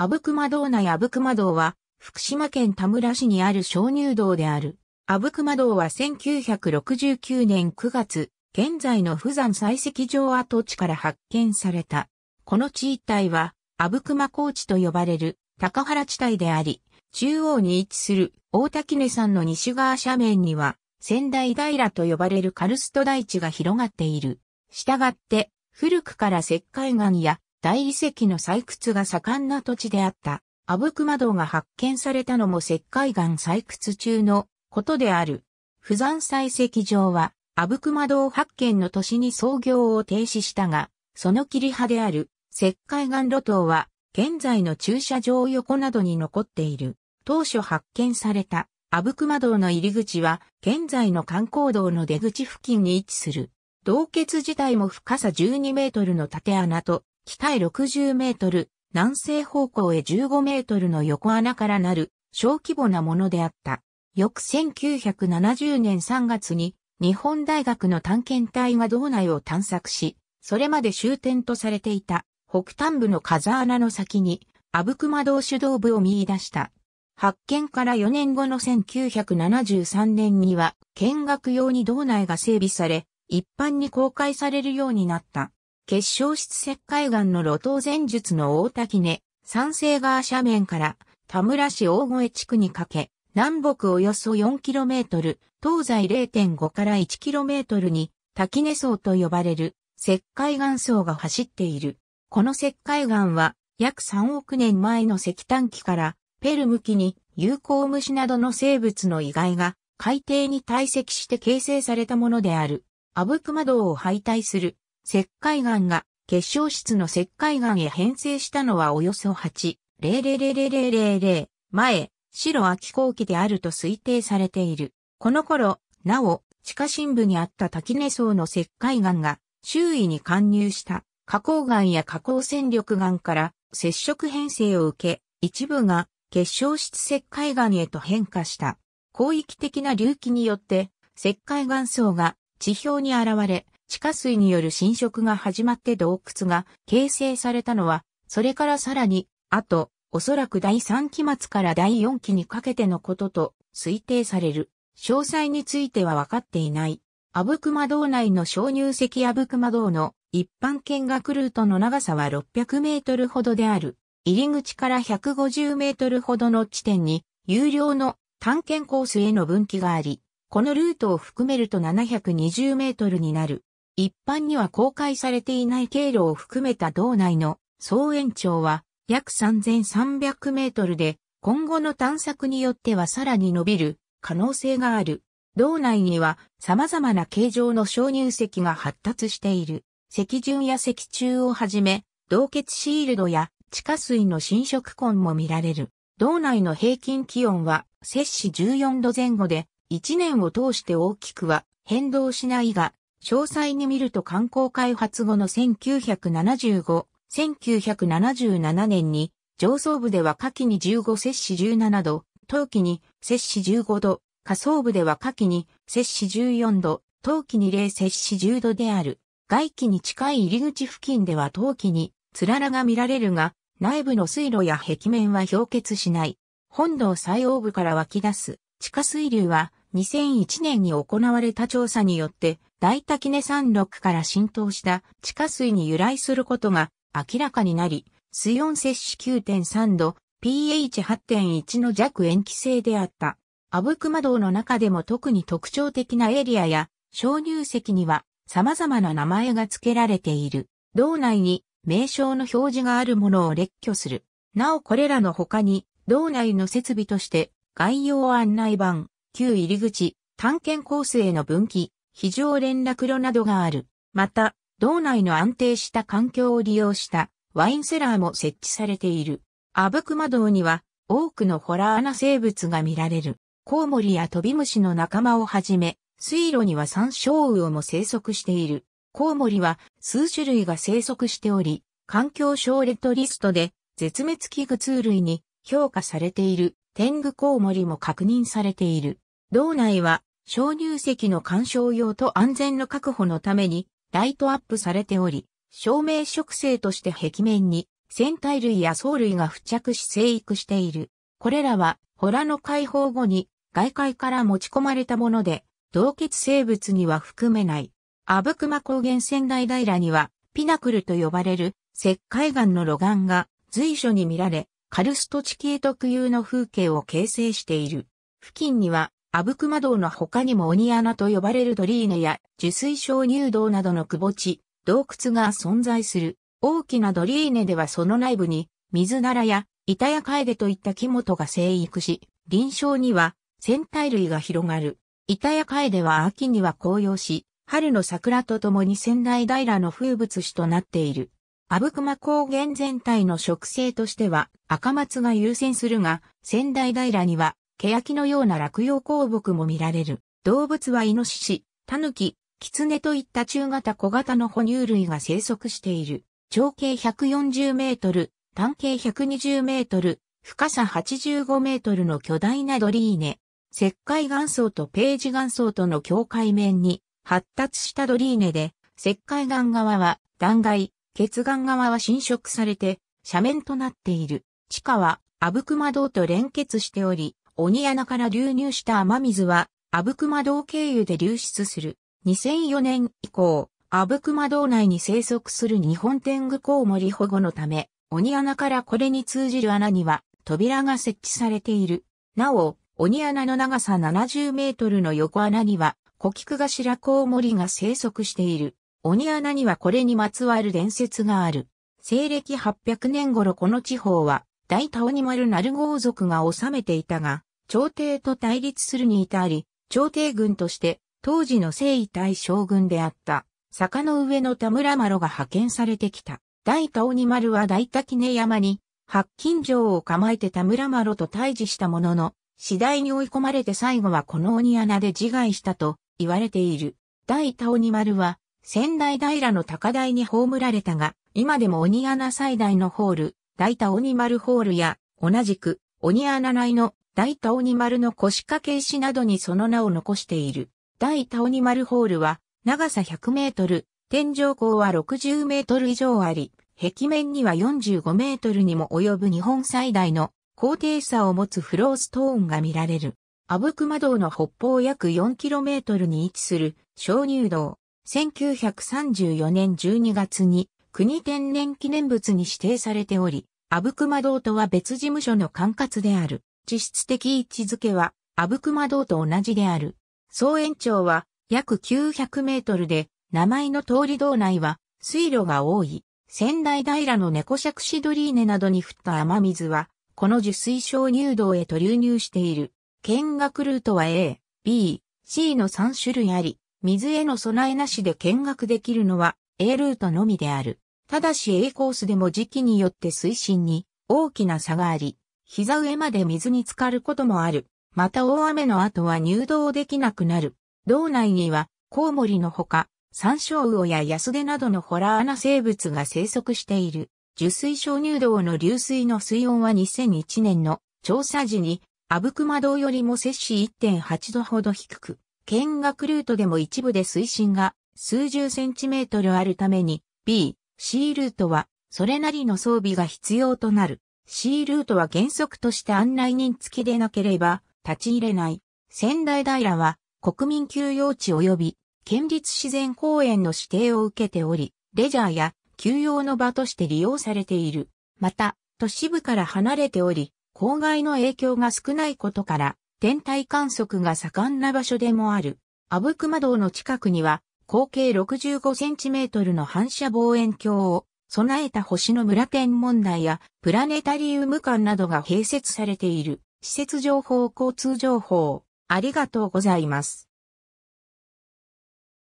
阿武隈道内阿武隈道は、福島県田村市にある小乳道である。阿武隈道は1969年9月、現在の富山採石場跡地から発見された。この地一帯は、阿武隈高地と呼ばれる高原地帯であり、中央に位置する大滝根山の西側斜面には、仙台平と呼ばれるカルスト台地が広がっている。したがって、古くから石灰岩や大理石の採掘が盛んな土地であった、阿武隈道が発見されたのも石灰岩採掘中のことである。不山採石場は、阿武隈道発見の年に創業を停止したが、その切り派である石灰岩路頭は、現在の駐車場横などに残っている。当初発見された阿武隈道の入り口は、現在の観光道の出口付近に位置する。洞穴自体も深さ12メートルの縦穴と、北へ60メートル、南西方向へ15メートルの横穴からなる小規模なものであった。翌1970年3月に日本大学の探検隊が道内を探索し、それまで終点とされていた北端部の風穴の先に阿武隈道主道部を見出した。発見から4年後の1973年には見学用に道内が整備され、一般に公開されるようになった。結晶質石灰岩の路頭前述の大滝根、山西側斜面から田村市大越地区にかけ、南北およそ 4km、東西0.5から 1km に滝根層と呼ばれる石灰岩層が走っている。この石灰岩は約3億年前の石炭機からペルム紀に有効虫などの生物の遺骸が海底に堆積して形成されたものである。アブクマドを敗退する石灰岩が結晶質の石灰岩へ変成したのはおよそ8.000000前、白秋後期であると推定されている。この頃、なお、地下深部にあった滝根層の石灰岩が周囲に貫入した花崗岩や花崗戦力岩から接触変成を受け、一部が結晶質石灰岩へと変化した。広域的な隆起によって石灰岩層が地表に現れ、地下水による浸食が始まって洞窟が形成されたのは、それからさらに、あと、おそらく第3期末から第4期にかけてのことと推定される。詳細については分かっていない。阿武隈道内の小乳石阿武隈道の一般見学ルートの長さは600メートルほどである。入り口から150メートルほどの地点に有料の探検コースへの分岐があり、このルートを含めると720メートルになる。一般には公開されていない経路を含めた道内の総延長は約3300メートルで、今後の探索によってはさらに伸びる可能性がある。道内には様々な形状の鍾乳石が発達している。石順や石柱をはじめ、洞結シールドや地下水の浸食痕も見られる。道内の平均気温は摂氏14度前後で、1年を通して大きくは変動しないが、詳細に見ると観光開発後の1975、1977年に上層部では夏季に15摂氏17度、冬季に摂氏15度、下層部では夏季に摂氏14度、冬季に0摂氏10度である。外気に近い入り口付近では冬季につららが見られるが、内部の水路や壁面は氷結しない。本堂最央部から湧き出す地下水流は2001年に行われた調査によって大滝根山麓から浸透した地下水に由来することが明らかになり、水温摂氏9.3度、pH8.1 の弱塩基性であった。阿武隈道の中でも特に特徴的なエリアや小乳石には様々な名前が付けられている。道内に名称の表示があるものを列挙する。なおこれらの他に、道内の設備として、概要案内板、旧入り口、探検コースへの分岐、非常連絡路などがある。また、道内の安定した環境を利用したワインセラーも設置されている。阿武隈道には多くのホラー穴生物が見られる。コウモリやトビムシの仲間をはじめ、水路には山椒魚も生息している。コウモリは数種類が生息しており、環境省レッドリストで絶滅危惧通類に評価されている天狗コウモリも確認されている。道内は鍾乳石の干賞用と安全の確保のためにライトアップされており、照明植生として壁面に船体類や藻類が付着し生育している。これらは、ホラの解放後に外界から持ち込まれたもので、凍結生物には含めない。阿武隈高原仙台平には、ピナクルと呼ばれる石灰岩の露岩が随所に見られ、カルスト地形特有の風景を形成している。付近には阿武隈道の他にも鬼穴と呼ばれるドリーネや受水小乳道などの窪地、洞窟が存在する。大きなドリーネではその内部に水ならや板やカエデといった木本が生育し、臨床には仙体類が広がる。板やカエデは秋には紅葉し、春の桜とともに仙台平の風物詩となっている。阿武隈高原全体の植生としては赤松が優先するが、仙台平にはキのような落葉鉱木も見られる。動物はイノシシ、タヌキ、キツネといった中型小型の哺乳類が生息している。長径140メートル、単径120メートル、深さ85メートルの巨大なドリーネ。石灰岩層とページ岩層との境界面に発達したドリーネで、石灰岩側は断崖、血岩側は侵食されて斜面となっている。地下は阿武隈道と連結しており、鬼穴から流入した雨水は、阿武隈道経由で流出する。2004年以降、阿武隈道内に生息する日本天狗コウモリ保護のため、鬼穴からこれに通じる穴には扉が設置されている。なお、鬼穴の長さ70メートルの横穴には、小菊頭コウモリが生息している。鬼穴にはこれにまつわる伝説がある。西暦800年頃この地方は、大田鬼丸鳴豪族が治めていたが、朝廷と対立するに至り、朝廷軍として当時の征夷大将軍であった坂の上の田村麻呂が派遣されてきた。大田鬼丸は大滝根山に白金城を構えて田村麻呂と対峙したものの、次第に追い込まれて最後はこの鬼穴で自害したと言われている。大田鬼丸は仙台平の高台に葬られたが、今でも鬼穴最大のホール、大田鬼丸ホールや、同じく鬼穴内の大田鬼丸の腰掛け石などにその名を残している。大田鬼丸ホールは、長さ100メートル、天井高は60メートル以上あり、壁面には45メートルにも及ぶ日本最大の高低差を持つフローストーンが見られる。阿武隈道の北方約4キロメートルに位置する鍾乳洞。1934年12月に国天然記念物に指定されており、阿武隈道とは別事務所の管轄である。地質的位置づけは、阿武隈道と同じである。総延長は約900メートルで、名前の通り道内は水路が多い。仙台平の猫尺シドリーネなどに降った雨水は、この受水鍾乳洞へと流入している。見学ルートは A、B、C の3種類あり、水への備えなしで見学できるのは A ルートのみである。ただし A コースでも時期によって水深に大きな差があり、膝上まで水に浸かることもある。また大雨の後は入道できなくなる。道内には、コウモリのほか、山椒魚やヤスデなどのホラーな生物が生息している。受水小入道の流水の水温は2001年の調査時に、阿武マ道よりも摂氏1.8度ほど低く、見学ルートでも一部で水深が数十センチメートルあるために、B、C ルートはそれなりの装備が必要となる。C ルートは原則として案内人付きでなければ立ち入れない。仙台平は国民休養地及び県立自然公園の指定を受けており、レジャーや休養の場として利用されている。また、都市部から離れており、公害の影響が少ないことから、天体観測が盛んな場所でもある。阿武隈道の近くには、口径 65cm の反射望遠鏡を備えた星の村天文台やプラネタリウム館などが併設されている施設情報交通情報ありがとうございます。